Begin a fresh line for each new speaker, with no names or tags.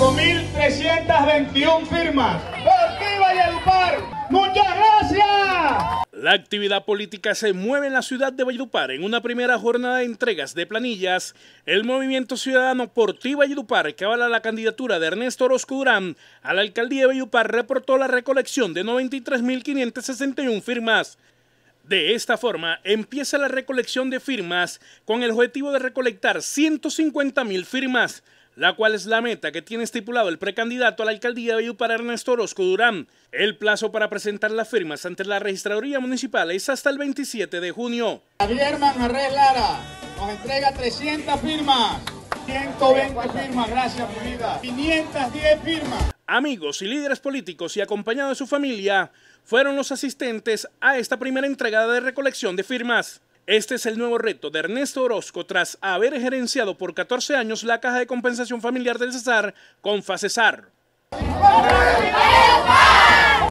5.321 firmas. ¡Por El ¡Muchas gracias!
La actividad política se mueve en la ciudad de Valledupar. En una primera jornada de entregas de planillas, el Movimiento Ciudadano por y Valledupar, que avala la candidatura de Ernesto Orozco Durán a la alcaldía de Valledupar, reportó la recolección de 93.561 firmas. De esta forma, empieza la recolección de firmas con el objetivo de recolectar 150.000 firmas la cual es la meta que tiene estipulado el precandidato a la alcaldía de para Ernesto Orozco Durán. El plazo para presentar las firmas ante la registraduría municipal es hasta el 27 de junio. Javier
Lara nos entrega 300 firmas. 120 firmas, gracias vida, 510 firmas.
Amigos y líderes políticos y acompañados de su familia fueron los asistentes a esta primera entregada de recolección de firmas. Este es el nuevo reto de Ernesto Orozco tras haber gerenciado por 14 años la Caja de Compensación Familiar del Cesar con FACESAR.